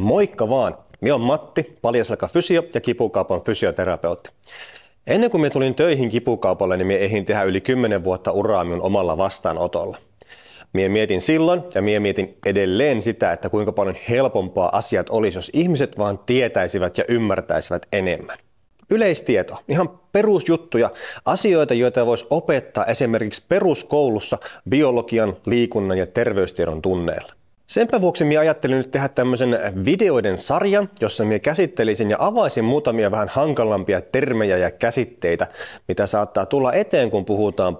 Moikka vaan! Minä olen Matti, paljaselka fysio ja kipukaupan fysioterapeutti. Ennen kuin minä tulin töihin kipukaupalle, niin minä ehdin tehdä yli 10 vuotta uraa minun omalla vastaanotolla. Minä mietin silloin ja minä mietin edelleen sitä, että kuinka paljon helpompaa asiat olisi, jos ihmiset vaan tietäisivät ja ymmärtäisivät enemmän. Yleistieto, ihan perusjuttuja, asioita, joita voisi opettaa esimerkiksi peruskoulussa biologian, liikunnan ja terveystiedon tunneilla. Senpä vuoksi minä ajattelin nyt tehdä tämmöisen videoiden sarjan, jossa minä käsittelisin ja avaisin muutamia vähän hankalampia termejä ja käsitteitä, mitä saattaa tulla eteen, kun puhutaan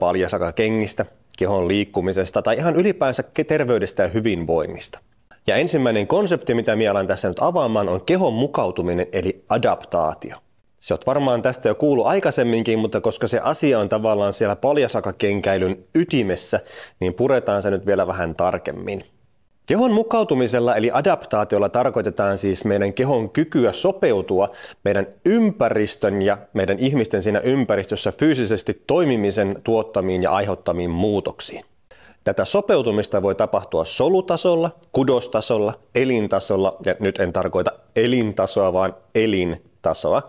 kengistä, kehon liikkumisesta tai ihan ylipäänsä terveydestä ja hyvinvoinnista. Ja ensimmäinen konsepti, mitä minä alan tässä nyt avaamaan, on kehon mukautuminen eli adaptaatio. Se on varmaan tästä jo kuullut aikaisemminkin, mutta koska se asia on tavallaan siellä paljasakakenkäilyn ytimessä, niin puretaan se nyt vielä vähän tarkemmin. Kehon mukautumisella eli adaptaatiolla tarkoitetaan siis meidän kehon kykyä sopeutua meidän ympäristön ja meidän ihmisten siinä ympäristössä fyysisesti toimimisen tuottamiin ja aiheuttamiin muutoksiin. Tätä sopeutumista voi tapahtua solutasolla, kudostasolla, elintasolla, ja nyt en tarkoita elintasoa, vaan elintasoa,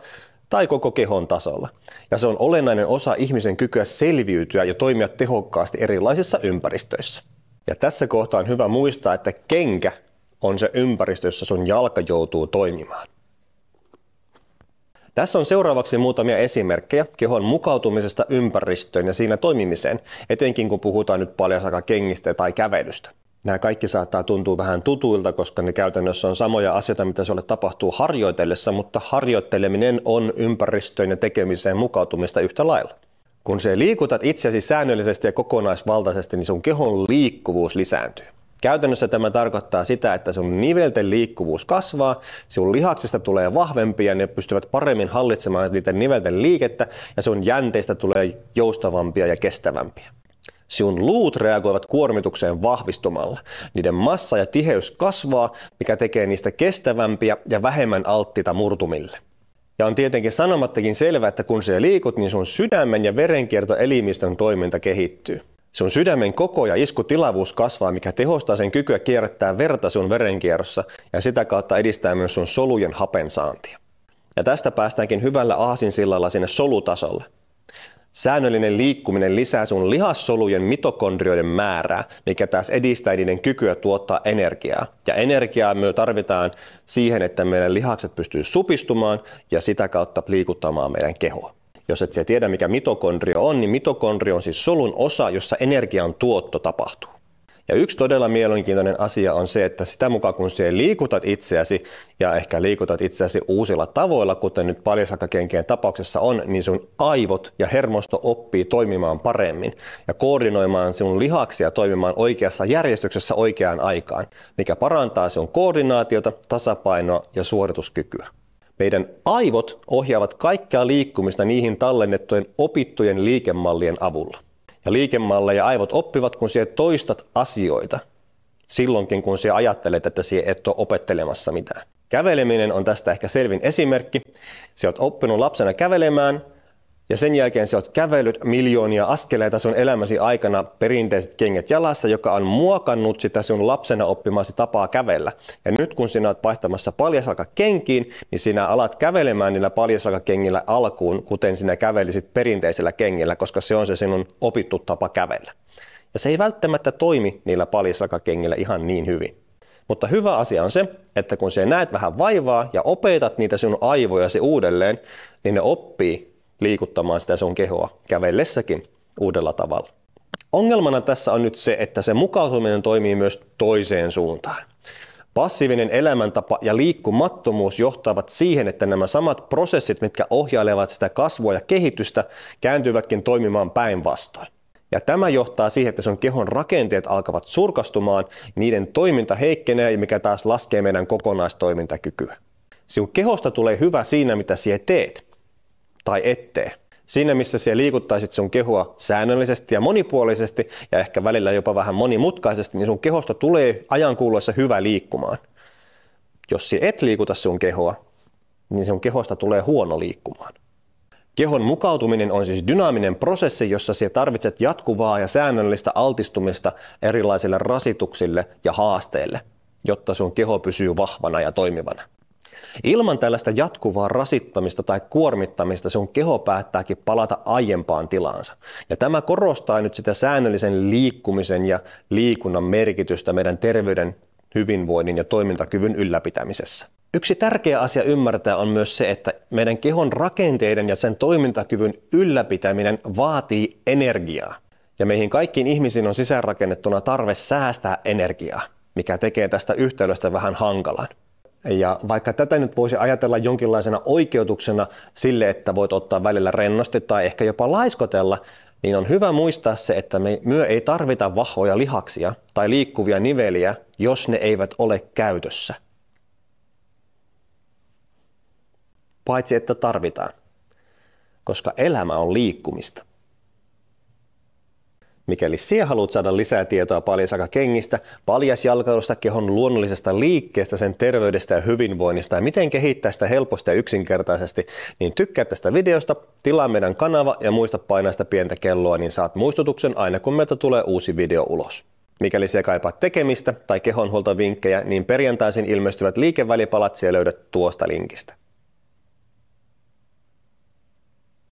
tai koko kehon tasolla. Ja se on olennainen osa ihmisen kykyä selviytyä ja toimia tehokkaasti erilaisissa ympäristöissä. Ja tässä kohtaa on hyvä muistaa, että kenkä on se ympäristö, jossa sun jalka joutuu toimimaan. Tässä on seuraavaksi muutamia esimerkkejä kehon mukautumisesta ympäristöön ja siinä toimimiseen, etenkin kun puhutaan nyt paljon kengistä tai kävelystä. Nämä kaikki saattaa tuntua vähän tutuilta, koska ne käytännössä on samoja asioita, mitä sulle tapahtuu harjoitellessa, mutta harjoitteleminen on ympäristöön ja tekemiseen mukautumista yhtä lailla. Kun se liikutat itseäsi säännöllisesti ja kokonaisvaltaisesti, niin sun kehon liikkuvuus lisääntyy. Käytännössä tämä tarkoittaa sitä, että sun nivelten liikkuvuus kasvaa, sun lihaksista tulee vahvempia, ne pystyvät paremmin hallitsemaan niitä nivelten liikettä ja sun jänteistä tulee joustavampia ja kestävämpiä. Sun luut reagoivat kuormitukseen vahvistumalla. Niiden massa ja tiheys kasvaa, mikä tekee niistä kestävämpiä ja vähemmän alttita murtumille. Ja on tietenkin sanomattakin selvää, että kun se liikut, niin sun sydämen ja verenkiertoelimistön toiminta kehittyy. Sun sydämen koko ja iskutilavuus kasvaa, mikä tehostaa sen kykyä kierrättää verta sun verenkierrossa ja sitä kautta edistää myös sun solujen hapensaantia. Ja tästä päästäänkin hyvällä aasinsillalla sinne solutasolle. Säännöllinen liikkuminen lisää sun lihassolujen mitokondrioiden määrää, mikä taas edistää niiden kykyä tuottaa energiaa. Ja energiaa me tarvitaan siihen, että meidän lihakset pystyy supistumaan ja sitä kautta liikuttamaan meidän kehoa. Jos et tiedä, mikä mitokondrio on, niin mitokondrio on siis solun osa, jossa energian tuotto tapahtuu. Ja yksi todella mielenkiintoinen asia on se, että sitä mukaan kun se liikutat itseäsi ja ehkä liikutat itseäsi uusilla tavoilla, kuten nyt paljasakakenkien tapauksessa on, niin sun aivot ja hermosto oppii toimimaan paremmin ja koordinoimaan sinun lihaksia toimimaan oikeassa järjestyksessä oikeaan aikaan, mikä parantaa sinun koordinaatiota, tasapainoa ja suorituskykyä. Meidän aivot ohjaavat kaikkea liikkumista niihin tallennettujen opittujen liikemallien avulla ja liikemalleja aivot oppivat, kun sinä toistat asioita silloinkin, kun sinä ajattelet, että sinä et ole opettelemassa mitään. Käveleminen on tästä ehkä selvin esimerkki. Sinä olet oppinut lapsena kävelemään – ja sen jälkeen sä oot kävellyt miljoonia askeleita sun elämäsi aikana perinteiset kengät jalassa, joka on muokannut sitä sun lapsena oppimasi tapaa kävellä. Ja nyt kun sinä oot vaihtamassa paljasjalkakenkiin, niin sinä alat kävelemään niillä kengillä alkuun, kuten sinä kävelisit perinteisellä kengillä, koska se on se sinun opittu tapa kävellä. Ja se ei välttämättä toimi niillä kengillä ihan niin hyvin. Mutta hyvä asia on se, että kun sä näet vähän vaivaa ja opetat niitä sinun aivoja se uudelleen, niin ne oppii liikuttamaan sitä sun kehoa kävellessäkin uudella tavalla. Ongelmana tässä on nyt se, että se mukautuminen toimii myös toiseen suuntaan. Passiivinen elämäntapa ja liikkumattomuus johtavat siihen, että nämä samat prosessit, mitkä ohjailevat sitä kasvua ja kehitystä, kääntyvätkin toimimaan päinvastoin. Ja tämä johtaa siihen, että sun kehon rakenteet alkavat surkastumaan, niiden toiminta heikkenee, mikä taas laskee meidän kokonaistoimintakykyä. Sinun kehosta tulee hyvä siinä, mitä sinä teet tai ettei. Siinä, missä siellä liikuttaisit sun kehoa säännöllisesti ja monipuolisesti ja ehkä välillä jopa vähän monimutkaisesti, niin sun kehosta tulee ajan kuluessa hyvä liikkumaan. Jos sä et liikuta sun kehoa, niin sun kehosta tulee huono liikkumaan. Kehon mukautuminen on siis dynaaminen prosessi, jossa sinä tarvitset jatkuvaa ja säännöllistä altistumista erilaisille rasituksille ja haasteille, jotta sun keho pysyy vahvana ja toimivana. Ilman tällaista jatkuvaa rasittamista tai kuormittamista sun keho päättääkin palata aiempaan tilaansa. Ja tämä korostaa nyt sitä säännöllisen liikkumisen ja liikunnan merkitystä meidän terveyden, hyvinvoinnin ja toimintakyvyn ylläpitämisessä. Yksi tärkeä asia ymmärtää on myös se, että meidän kehon rakenteiden ja sen toimintakyvyn ylläpitäminen vaatii energiaa. Ja meihin kaikkiin ihmisiin on sisäänrakennettuna tarve säästää energiaa, mikä tekee tästä yhtälöstä vähän hankalan. Ja vaikka tätä nyt voisi ajatella jonkinlaisena oikeutuksena sille, että voit ottaa välillä rennosti tai ehkä jopa laiskotella, niin on hyvä muistaa se, että me, myö ei tarvita vahvoja lihaksia tai liikkuvia niveliä, jos ne eivät ole käytössä. Paitsi että tarvitaan, koska elämä on liikkumista. Mikäli sinä haluat saada lisää tietoa paljasjalkakengistä, paljasjalkailusta, kehon luonnollisesta liikkeestä, sen terveydestä ja hyvinvoinnista ja miten kehittää sitä helposti ja yksinkertaisesti, niin tykkää tästä videosta, tilaa meidän kanava ja muista painaa sitä pientä kelloa, niin saat muistutuksen aina kun meiltä tulee uusi video ulos. Mikäli se kaipaat tekemistä tai kehonhuoltovinkkejä, niin perjantaisin ilmestyvät liikevälipalat siellä löydät tuosta linkistä.